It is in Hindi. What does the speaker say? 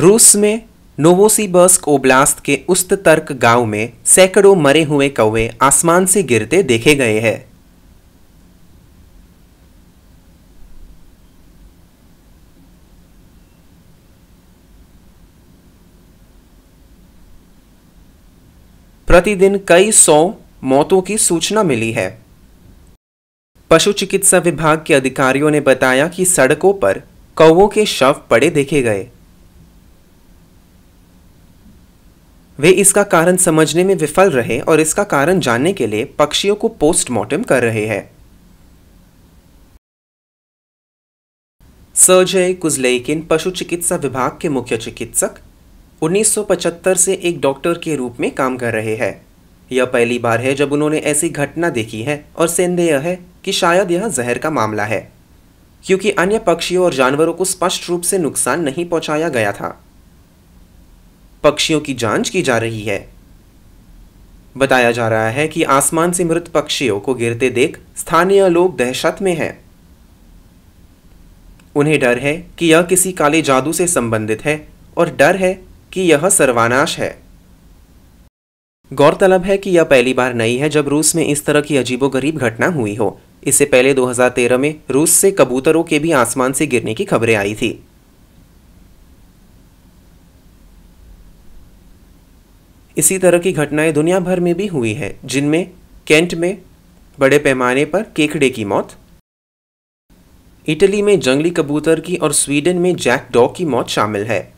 रूस में नोवोसीबर्स्क ओब्लास्त के उस्त तर्क गांव में सैकड़ों मरे हुए कौवे आसमान से गिरते देखे गए हैं प्रतिदिन कई सौ मौतों की सूचना मिली है पशु चिकित्सा विभाग के अधिकारियों ने बताया कि सड़कों पर कौवों के शव पड़े देखे गए वे इसका कारण समझने में विफल रहे और इसका कारण जानने के लिए पक्षियों को पोस्टमार्टम कर रहे हैं सर्जय कुजलेकिन पशु चिकित्सा विभाग के मुख्य चिकित्सक 1975 से एक डॉक्टर के रूप में काम कर रहे हैं यह पहली बार है जब उन्होंने ऐसी घटना देखी है और संदेह है कि शायद यह जहर का मामला है क्योंकि अन्य पक्षियों और जानवरों को स्पष्ट रूप से नुकसान नहीं पहुंचाया गया था पक्षियों की जांच की जा रही है बताया जा रहा है कि आसमान से मृत पक्षियों को गिरते देख स्थानीय लोग दहशत में हैं उन्हें डर है कि यह किसी काले जादू से संबंधित है और डर है कि यह सर्वानाश है गौरतलब है कि यह पहली बार नहीं है जब रूस में इस तरह की अजीबोगरीब घटना हुई हो इससे पहले 2013 में रूस से कबूतरों के भी आसमान से गिरने की खबरें आई थी इसी तरह की घटनाएं दुनिया भर में भी हुई हैं जिनमें कैंट में बड़े पैमाने पर केकड़े की मौत इटली में जंगली कबूतर की और स्वीडन में जैक डॉग की मौत शामिल है